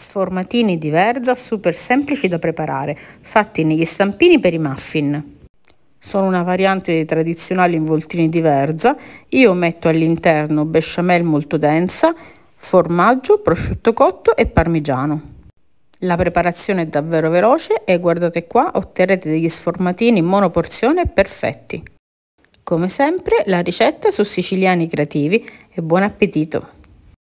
Sformatini di verza super semplici da preparare, fatti negli stampini per i muffin. Sono una variante dei tradizionali involtini di verza. Io metto all'interno besciamel molto densa, formaggio, prosciutto cotto e parmigiano. La preparazione è davvero veloce e guardate qua otterrete degli sformatini in monoporzione perfetti. Come sempre la ricetta su Siciliani Creativi e buon appetito!